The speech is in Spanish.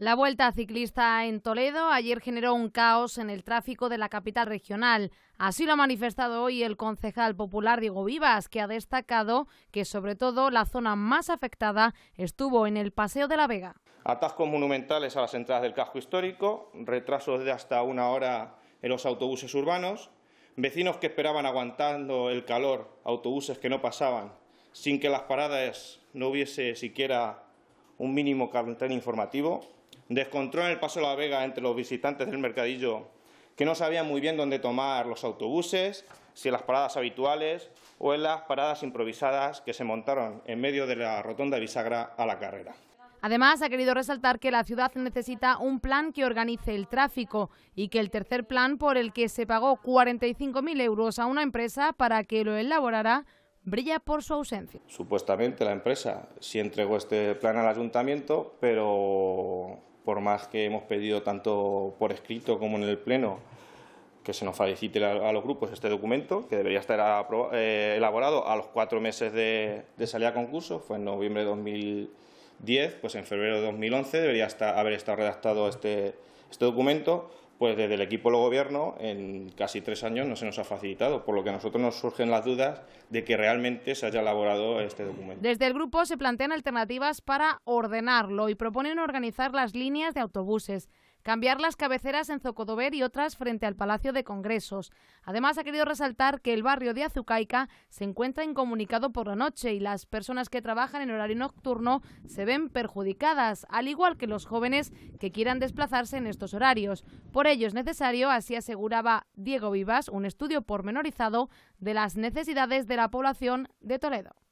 La vuelta ciclista en Toledo ayer generó un caos en el tráfico de la capital regional. Así lo ha manifestado hoy el concejal popular Diego Vivas, que ha destacado que sobre todo la zona más afectada estuvo en el Paseo de la Vega. Atascos monumentales a las entradas del casco histórico, retrasos de hasta una hora en los autobuses urbanos, vecinos que esperaban aguantando el calor, autobuses que no pasaban, sin que las paradas no hubiese siquiera un mínimo cartel informativo, Descontró en el paso de la Vega entre los visitantes del mercadillo, que no sabían muy bien dónde tomar los autobuses, si en las paradas habituales o en las paradas improvisadas que se montaron en medio de la rotonda bisagra a la carrera. Además, ha querido resaltar que la ciudad necesita un plan que organice el tráfico y que el tercer plan, por el que se pagó 45.000 euros a una empresa para que lo elaborara, brilla por su ausencia. Supuestamente la empresa sí entregó este plan al ayuntamiento, pero por más que hemos pedido tanto por escrito como en el Pleno que se nos facilite a los grupos este documento, que debería estar eh, elaborado a los cuatro meses de, salida a concurso, fue en noviembre de 2010, pues en febrero de 2011 debería haber estado redactado este, este documento, pues desde el equipo del gobierno en casi tres años no se nos ha facilitado, por lo que a nosotros nos surgen las dudas de que realmente se haya elaborado este documento. Desde el grupo se plantean alternativas para ordenarlo y proponen organizar las líneas de autobuses cambiar las cabeceras en Zocodover y otras frente al Palacio de Congresos. Además, ha querido resaltar que el barrio de Azucaica se encuentra incomunicado por la noche y las personas que trabajan en horario nocturno se ven perjudicadas, al igual que los jóvenes que quieran desplazarse en estos horarios. Por ello es necesario, así aseguraba Diego Vivas, un estudio pormenorizado de las necesidades de la población de Toledo.